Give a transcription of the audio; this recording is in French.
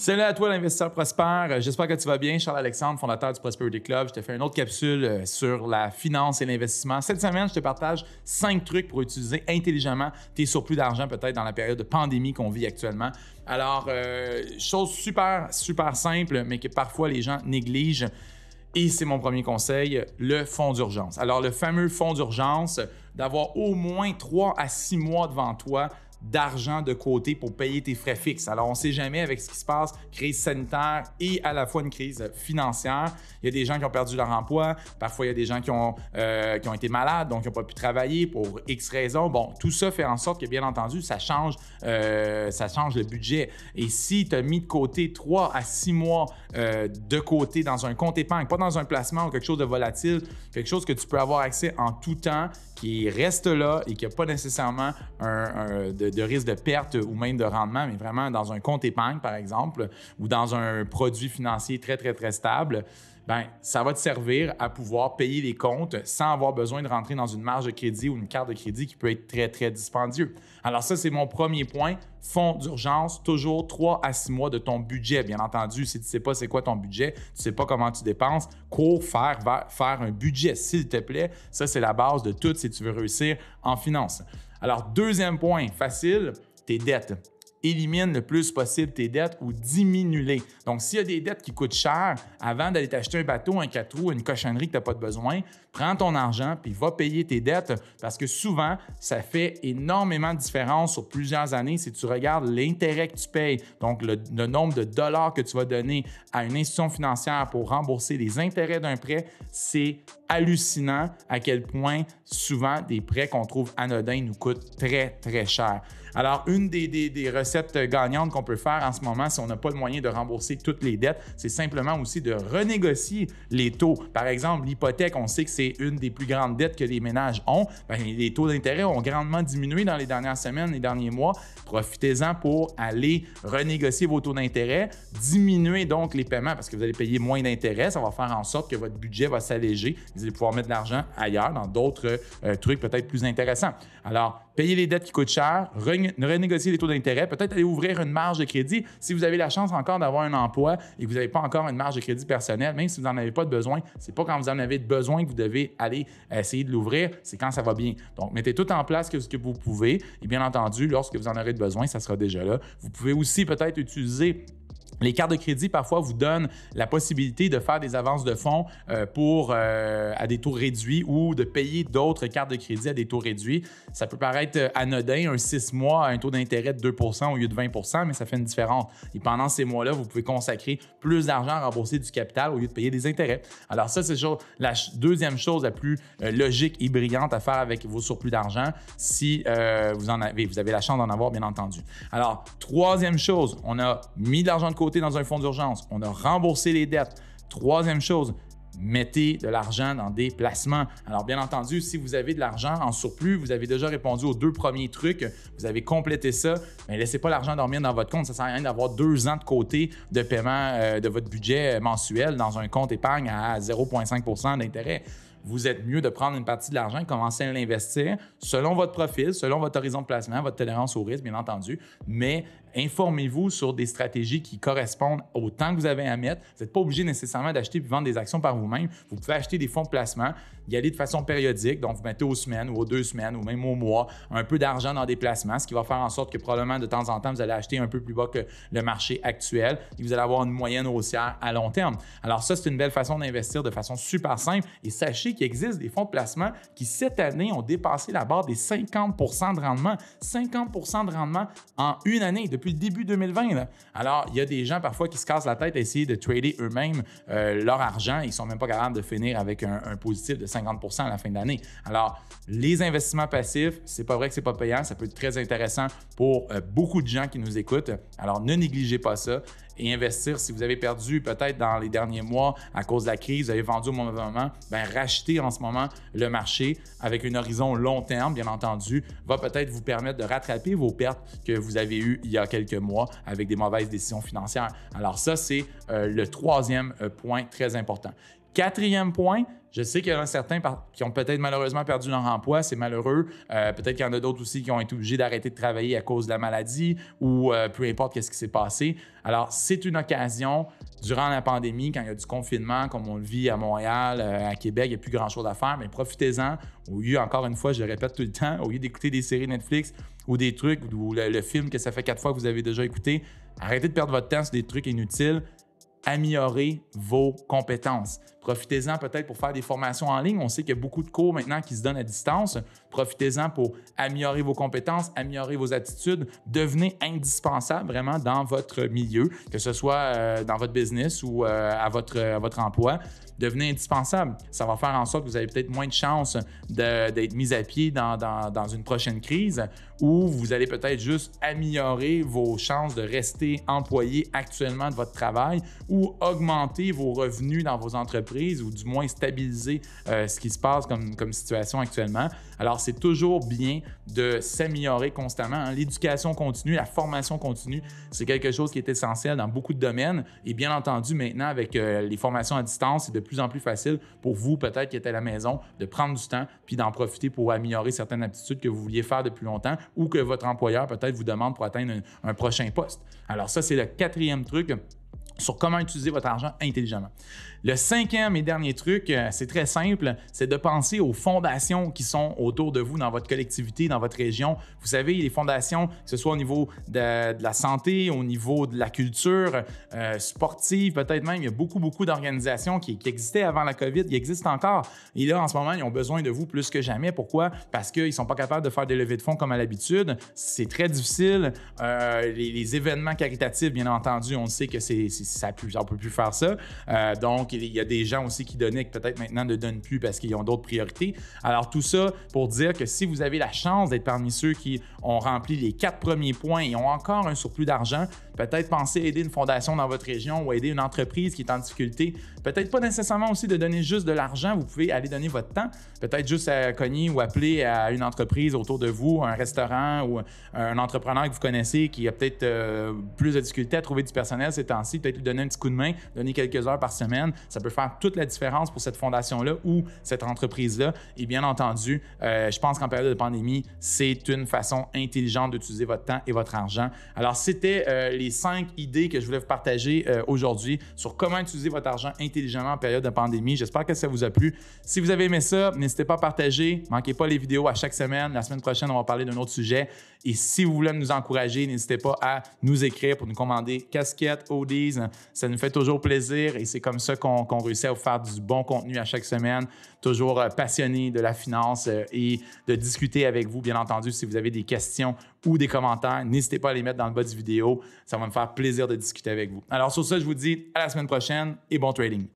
Salut à toi, l'investisseur prospère. Euh, j'espère que tu vas bien. Charles-Alexandre, fondateur du Prosperity Club. Je te fais une autre capsule euh, sur la finance et l'investissement. Cette semaine, je te partage cinq trucs pour utiliser intelligemment tes surplus d'argent, peut-être dans la période de pandémie qu'on vit actuellement. Alors, euh, chose super, super simple, mais que parfois les gens négligent. Et c'est mon premier conseil, le fonds d'urgence. Alors, le fameux fonds d'urgence, d'avoir au moins trois à six mois devant toi d'argent de côté pour payer tes frais fixes. Alors, on ne sait jamais avec ce qui se passe, crise sanitaire et à la fois une crise financière. Il y a des gens qui ont perdu leur emploi, parfois il y a des gens qui ont, euh, qui ont été malades, donc qui n'ont pas pu travailler pour X raisons. Bon, tout ça fait en sorte que, bien entendu, ça change, euh, ça change le budget. Et si tu as mis de côté trois à six mois euh, de côté dans un compte épargne, pas dans un placement ou quelque chose de volatile, quelque chose que tu peux avoir accès en tout temps, qui reste là et qui n'a pas nécessairement un, un de de, risque de perte ou même de rendement, mais vraiment dans un compte épargne, par exemple, ou dans un produit financier très, très, très stable, ben, ça va te servir à pouvoir payer les comptes sans avoir besoin de rentrer dans une marge de crédit ou une carte de crédit qui peut être très, très dispendieux. Alors ça, c'est mon premier point. Fonds d'urgence, toujours trois à six mois de ton budget. Bien entendu, si tu ne sais pas c'est quoi ton budget, tu ne sais pas comment tu dépenses, cours faire, faire un budget, s'il te plaît. Ça, c'est la base de tout si tu veux réussir en finance. Alors, deuxième point, facile, tes dettes élimine le plus possible tes dettes ou diminue-les. Donc, s'il y a des dettes qui coûtent cher, avant d'aller t'acheter un bateau, un quatre roues, une cochonnerie que tu n'as pas de besoin, prends ton argent puis va payer tes dettes parce que souvent, ça fait énormément de différence sur plusieurs années si tu regardes l'intérêt que tu payes, donc le, nombre de dollars que tu vas donner à une institution financière pour rembourser les intérêts d'un prêt, c'est hallucinant à quel point souvent des prêts qu'on trouve anodins nous coûtent très, très cher. Alors, une des, recettes gagnantes qu'on peut faire en ce moment, si on n'a pas le moyen de rembourser toutes les dettes, c'est simplement aussi de renégocier les taux. Par exemple, l'hypothèque, on sait que c'est une des plus grandes dettes que les ménages ont. Ben, les taux d'intérêt ont grandement diminué dans les dernières semaines, les derniers mois. Profitez-en pour aller renégocier vos taux d'intérêt, diminuer donc les paiements parce que vous allez payer moins d'intérêt. Ça va faire en sorte que votre budget va s'alléger. Vous allez pouvoir mettre de l'argent ailleurs dans d'autres euh, trucs peut-être plus intéressants. Alors, payer les dettes qui coûtent cher, renégocier les taux d'intérêt, peut-être aller ouvrir une marge de crédit si vous avez la chance encore d'avoir un emploi et que vous n'avez pas encore une marge de crédit personnelle, même si vous n'en avez pas de besoin. C'est pas quand vous en avez besoin que vous devez aller essayer de l'ouvrir, c'est quand ça va bien. Donc, mettez tout en place que ce que vous pouvez et bien entendu, lorsque vous en aurez besoin, ça sera déjà là. Vous pouvez aussi peut-être utiliser les cartes de crédit, parfois, vous donnent la possibilité de faire des avances de fonds euh, pour, euh, à des taux réduits ou de payer d'autres cartes de crédit à des taux réduits. Ça peut paraître euh, anodin, un six mois à un taux d'intérêt de 2 au lieu de 20 mais ça fait une différence. Et pendant ces mois-là, vous pouvez consacrer plus d'argent à rembourser du capital au lieu de payer des intérêts. Alors ça, c'est la deuxième chose la plus logique et brillante à faire avec vos surplus d'argent, si vous en avez, vous avez la chance d'en avoir, bien entendu. Alors, troisième chose, on a mis de l'argent de côté dans un fonds d'urgence. On a remboursé les dettes. Troisième chose, mettez de l'argent dans des placements. Alors, bien entendu, si vous avez de l'argent en surplus, vous avez déjà répondu aux deux premiers trucs, vous avez complété ça, mais laissez pas l'argent dormir dans votre compte. Ça sert à rien d'avoir deux ans de côté de paiement euh, de votre budget mensuel dans un compte épargne à 0,5 d'intérêt vous êtes mieux de prendre une partie de l'argent et commencer à l'investir selon votre profil, selon votre horizon de placement, votre tolérance au risque, bien entendu, mais informez-vous sur des stratégies qui correspondent au temps que vous avez à mettre. Vous n'êtes pas obligé nécessairement d'acheter puis vendre des actions par vous-même. Vous pouvez acheter des fonds de placement, y aller de façon périodique, donc vous mettez aux semaines ou aux deux semaines ou même au mois un peu d'argent dans des placements, ce qui va faire en sorte que probablement de temps en temps, vous allez acheter un peu plus bas que le marché actuel et vous allez avoir une moyenne haussière à long terme. Alors ça, c'est une belle façon d'investir de façon super simple et sachez il existe des fonds de placement qui, cette année, ont dépassé la barre des 50 de rendement. 50 de rendement en une année, depuis le début 2020. Alors, il y a des gens parfois qui se cassent la tête à essayer de trader eux-mêmes euh, leur argent. Ils ne sont même pas capables de finir avec un, positif de 50 à la fin de l'année. Alors, les investissements passifs, c'est pas vrai que c'est pas payant. Ça peut être très intéressant pour euh, beaucoup de gens qui nous écoutent. Alors, ne négligez pas ça et investir si vous avez perdu peut-être dans les derniers mois à cause de la crise, vous avez vendu au mauvais moment, ben racheter en ce moment le marché avec un horizon long terme, bien entendu, va peut-être vous permettre de rattraper vos pertes que vous avez eues il y a quelques mois avec des mauvaises décisions financières. Alors ça, c'est euh, le troisième euh, point très important. Quatrième point, je sais qu'il y en a certains qui ont peut-être malheureusement perdu leur emploi, c'est malheureux. Euh, peut-être qu'il y en a d'autres aussi qui ont été obligés d'arrêter de travailler à cause de la maladie ou euh, peu importe qu'est-ce qui s'est passé. Alors, c'est une occasion durant la pandémie, quand il y a du confinement, comme on le vit à Montréal, euh, à Québec, il n'y a plus grand-chose à faire, mais profitez-en. Au lieu, encore une fois, je le répète tout le temps, au lieu d'écouter des séries Netflix ou des trucs ou le, le film que ça fait quatre fois que vous avez déjà écouté, arrêtez de perdre votre temps sur des trucs inutiles. Améliorez vos compétences. Profitez-en peut-être pour faire des formations en ligne. On sait qu'il y a beaucoup de cours maintenant qui se donnent à distance. Profitez-en pour améliorer vos compétences, améliorer vos attitudes. Devenez indispensable vraiment dans votre milieu, que ce soit euh, dans votre business ou euh, à, votre, votre emploi. Devenez indispensable. Ça va faire en sorte que vous avez peut-être moins de chances d'être mis à pied dans, dans, dans une prochaine crise ou vous allez peut-être juste améliorer vos chances de rester employé actuellement de votre travail ou augmenter vos revenus dans vos entreprises ou du moins stabiliser euh, ce qui se passe comme, situation actuellement. Alors, c'est toujours bien de s'améliorer constamment. Hein. L'éducation continue, la formation continue, c'est quelque chose qui est essentiel dans beaucoup de domaines. Et bien entendu, maintenant, avec euh, les formations à distance, c'est de plus en plus facile pour vous, peut-être qui êtes à la maison, de prendre du temps puis d'en profiter pour améliorer certaines aptitudes que vous vouliez faire depuis longtemps ou que votre employeur peut-être vous demande pour atteindre un prochain poste. Alors, ça, c'est le quatrième truc sur comment utiliser votre argent intelligemment. Le cinquième et dernier truc, euh, c'est très simple, c'est de penser aux fondations qui sont autour de vous dans votre collectivité, dans votre région. Vous savez, les fondations, que ce soit au niveau de, la santé, au niveau de la culture euh, sportive, peut-être même, il y a beaucoup, beaucoup d'organisations qui, existaient avant la COVID, qui existent encore. Et là, en ce moment, ils ont besoin de vous plus que jamais. Pourquoi? Parce qu'ils ne sont pas capables de faire des levées de fonds comme à l'habitude. C'est très difficile. Euh, les, les, événements caritatifs, bien entendu, on sait que c'est ça ne peut plus faire ça. Euh, donc, il y a des gens aussi qui donnaient que peut-être maintenant ne donnent plus parce qu'ils ont d'autres priorités. Alors, tout ça pour dire que si vous avez la chance d'être parmi ceux qui ont rempli les quatre premiers points et ont encore un surplus d'argent, peut-être penser à aider une fondation dans votre région ou aider une entreprise qui est en difficulté. Peut-être pas nécessairement aussi de donner juste de l'argent, vous pouvez aller donner votre temps, peut-être juste à cogner ou appeler à une entreprise autour de vous, un restaurant ou un entrepreneur que vous connaissez qui a peut-être euh, plus de difficultés à trouver du personnel ces temps-ci, peut-être lui donner un petit coup de main, donner quelques heures par semaine, ça peut faire toute la différence pour cette fondation-là ou cette entreprise-là. Et bien entendu, euh, je pense qu'en période de pandémie, c'est une façon intelligente d'utiliser votre temps et votre argent. Alors, c'était euh, les cinq idées que je voulais vous partager euh, aujourd'hui sur comment utiliser votre argent intelligemment en période de pandémie. J'espère que ça vous a plu. Si vous avez aimé ça, n'hésitez pas à partager. Manquez pas les vidéos à chaque semaine. La semaine prochaine, on va parler d'un autre sujet. Et si vous voulez nous encourager, n'hésitez pas à nous écrire pour nous commander casquettes, hoodies. Ça nous fait toujours plaisir et c'est comme ça qu'on réussit à vous faire du bon contenu à chaque semaine. Toujours euh, passionné de la finance euh, et de discuter avec vous, bien entendu, si vous avez des questions ou des commentaires. N'hésitez pas à les mettre dans le bas la vidéo. Ça ça va me faire plaisir de discuter avec vous. Alors sur ça, je vous dis à la semaine prochaine et bon trading.